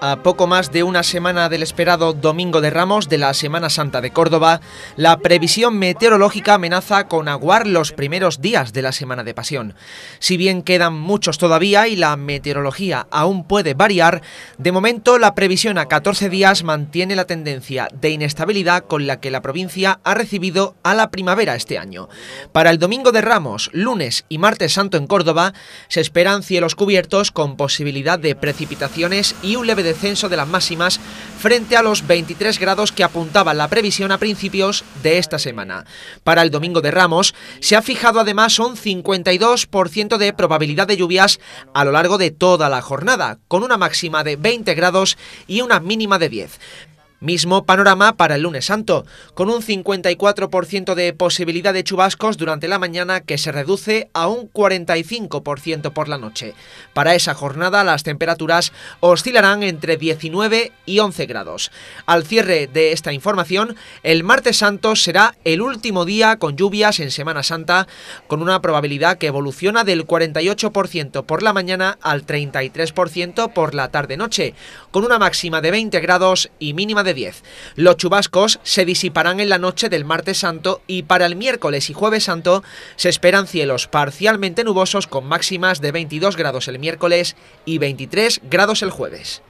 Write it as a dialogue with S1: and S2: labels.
S1: A poco más de una semana del esperado Domingo de Ramos de la Semana Santa de Córdoba, la previsión meteorológica amenaza con aguar los primeros días de la Semana de Pasión. Si bien quedan muchos todavía y la meteorología aún puede variar, de momento la previsión a 14 días mantiene la tendencia de inestabilidad con la que la provincia ha recibido a la primavera este año. Para el Domingo de Ramos, lunes y martes santo en Córdoba, se esperan cielos cubiertos con posibilidad de precipitaciones y un leve descenso de las máximas frente a los 23 grados que apuntaba la previsión a principios de esta semana. Para el domingo de Ramos se ha fijado además un 52% de probabilidad de lluvias a lo largo de toda la jornada, con una máxima de 20 grados y una mínima de 10. Mismo panorama para el lunes santo, con un 54% de posibilidad de chubascos durante la mañana que se reduce a un 45% por la noche. Para esa jornada las temperaturas oscilarán entre 19 y 11 grados. Al cierre de esta información, el martes santo será el último día con lluvias en Semana Santa, con una probabilidad que evoluciona del 48% por la mañana al 33% por la tarde-noche, con una máxima de 20 grados y mínima de 10. Los chubascos se disiparán en la noche del martes santo y para el miércoles y jueves santo se esperan cielos parcialmente nubosos con máximas de 22 grados el miércoles y 23 grados el jueves.